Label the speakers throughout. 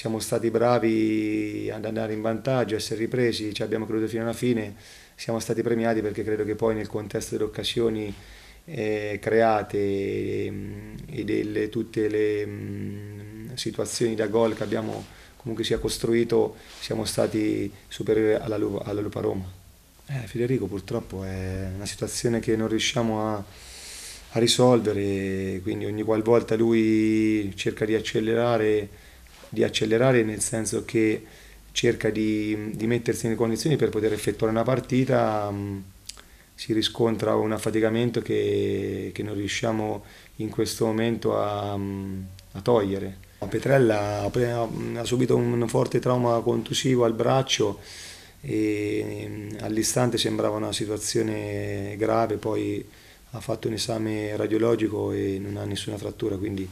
Speaker 1: siamo stati bravi ad andare in vantaggio, a essere ripresi, ci abbiamo creduto fino alla fine, siamo stati premiati perché credo che poi nel contesto delle occasioni eh, create ehm, e delle tutte le mh, mm, situazioni da gol che abbiamo comunque sia costruito siamo stati superiori alla, alla Lupa Roma. Eh, Federico purtroppo è una situazione che non riusciamo a, a risolvere, quindi ogni qualvolta lui cerca di accelerare di accelerare nel senso che cerca di, di mettersi nelle condizioni per poter effettuare una partita mm, si riscontra un affaticamento che, che, non riusciamo in questo momento a, mm, a togliere. Petrella ha subito un forte trauma contusivo al braccio e mm, all'istante sembrava una situazione grave, poi ha fatto un esame radiologico e non ha nessuna frattura, quindi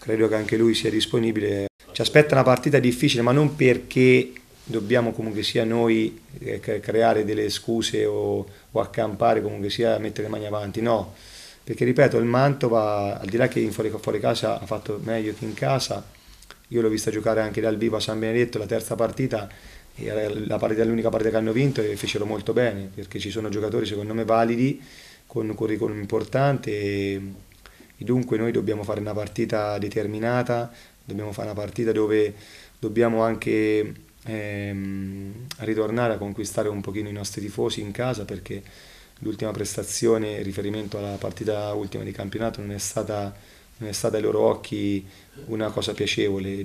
Speaker 1: credo che anche lui sia disponibile ci aspetta una partita difficile, ma non perché dobbiamo comunque sia noi eh, creare delle scuse o, o accampare, comunque sia mettere le mani avanti, no. Perché ripeto, il Mantova, al di là che in fuori, fuori casa ha fatto meglio che in casa, io l'ho vista giocare anche dal vivo a San Benedetto la terza partita, era la partita, l'unica partita che hanno vinto e fecero molto bene, perché ci sono giocatori secondo me validi, con un curriculum importante e, e dunque noi dobbiamo fare una partita determinata, dobbiamo fare una partita dove dobbiamo anche ehm, ritornare a conquistare un pochino i nostri tifosi in casa perché l'ultima prestazione riferimento alla partita ultima di campionato non è stata, non è stata ai loro occhi una cosa piacevole.